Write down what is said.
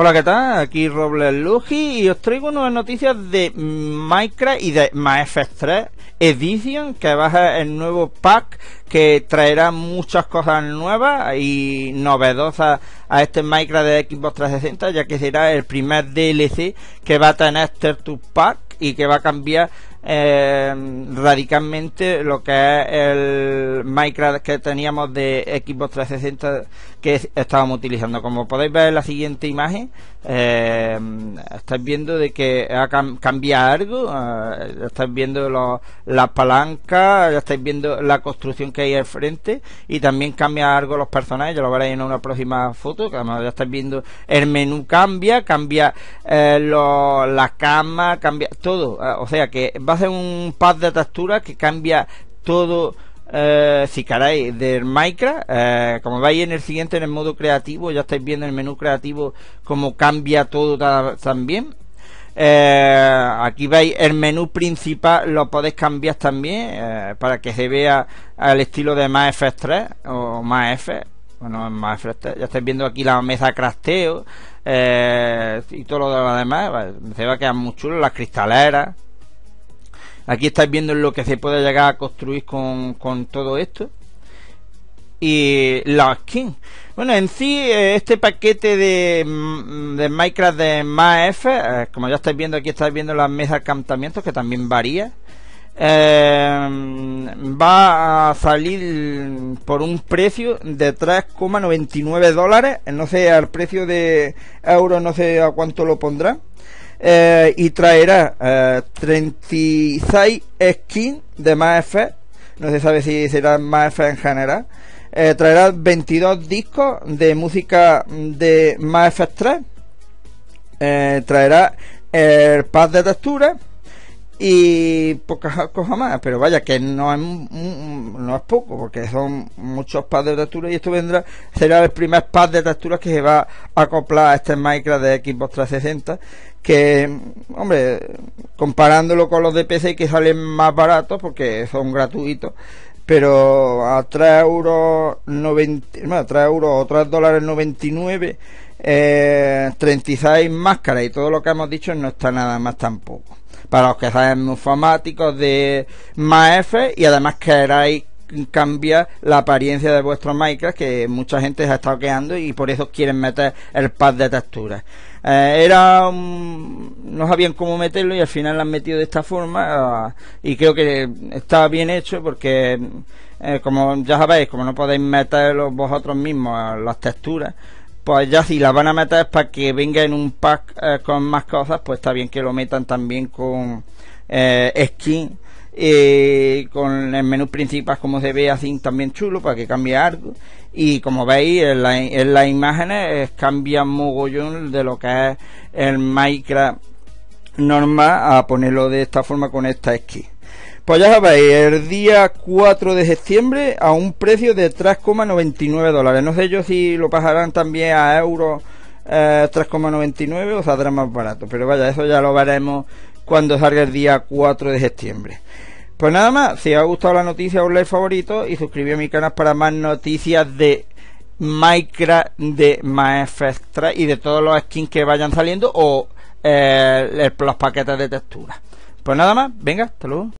Hola, ¿qué tal? Aquí Robles Luji y os traigo nuevas noticias de Minecraft y de MyFX3 Edition, que va a ser el nuevo pack que traerá muchas cosas nuevas y novedosas a este Minecraft de Xbox 360, ya que será el primer DLC que va a tener este tu Pack y que va a cambiar eh, radicalmente lo que es el Minecraft que teníamos de Xbox 360 que estábamos utilizando. Como podéis ver en la siguiente imagen, eh, estáis viendo de que cambia algo, eh, estáis viendo la palanca, ya estáis viendo la construcción que hay al frente y también cambia algo los personajes, ya lo veréis en una próxima foto, que además ya estáis viendo el menú cambia, cambia lo, la cama, cambia todo. Ah, o sea que va a ser un pack de texturas que cambia todo. Eh, si queréis del Minecraft eh, como veis en el siguiente en el modo creativo ya estáis viendo el menú creativo como cambia todo también eh, aquí veis el menú principal, lo podéis cambiar también para que se vea al estilo de más F3 o más F. Bueno, más, ya estáis viendo aquí la mesa crafteo eh, y todo lo demás. Se va a quedar muy chulo, las cristaleras. Aquí estáis viendo lo que se puede llegar a construir con, con todo esto. Y la skin. Bueno, en sí, eh, este paquete de, mm, de Minecraft de MAF, eh, como ya estáis viendo, aquí estáis viendo las mesas de campamentos que también varía. Em, va a salir por un precio de 3,99 dólares, no sé, al precio de euros, no sé a cuánto lo pondrá, eh, y traerá 36 eh, skins de más no se sabe si será más en general, eh, traerá 22 discos de música de más F3, traerá el pad de texturas, y pocas cosas más, pero vaya que no es, no es poco, porque son muchos pads de textura y esto vendrá, será el primer pad de texturas que se va a acoplar a este Minecraft de Xbox 360, que, hombre, comparándolo con los de PC que salen más baratos, porque son gratuitos, pero a 3 euros, 90, 3 euros o 3 dólares 99, eh, 36 máscaras y todo lo que hemos dicho no está nada más tampoco para los que sean fanáticos de MAF y además queráis cambiar la apariencia de vuestro Minecraft que mucha gente se ha estado quedando y por eso quieren meter el pad de texturas eh, era un no sabían cómo meterlo y al final lo han metido de esta forma ah, y creo que está bien hecho porque eh, como ya sabéis como no podéis meterlo vosotros mismos las texturas pues ya si la van a meter para que venga en un pack eh, con más cosas, pues está bien que lo metan también con eh, skin. Eh, con el menú principal como se ve así también chulo para que cambie algo y como veis en, en las imágenes eh, cambia mogollón de lo que es el Minecraft normal a ponerlo de esta forma con esta skin pues ya sabéis, el día 4 de septiembre a un precio de 3,99 dólares. No sé yo si lo pasarán también a euros 3,99 eh, o saldrá más barato. Pero vaya, eso ya lo veremos cuando salga el día 4 de septiembre. Pues nada más, si os ha gustado la noticia, un like favorito y suscribíos a mi canal para más noticias de Minecraft, de Maestra y de todos los skins que vayan saliendo o eh, los paquetes de textura. Pues nada más, venga, hasta luego.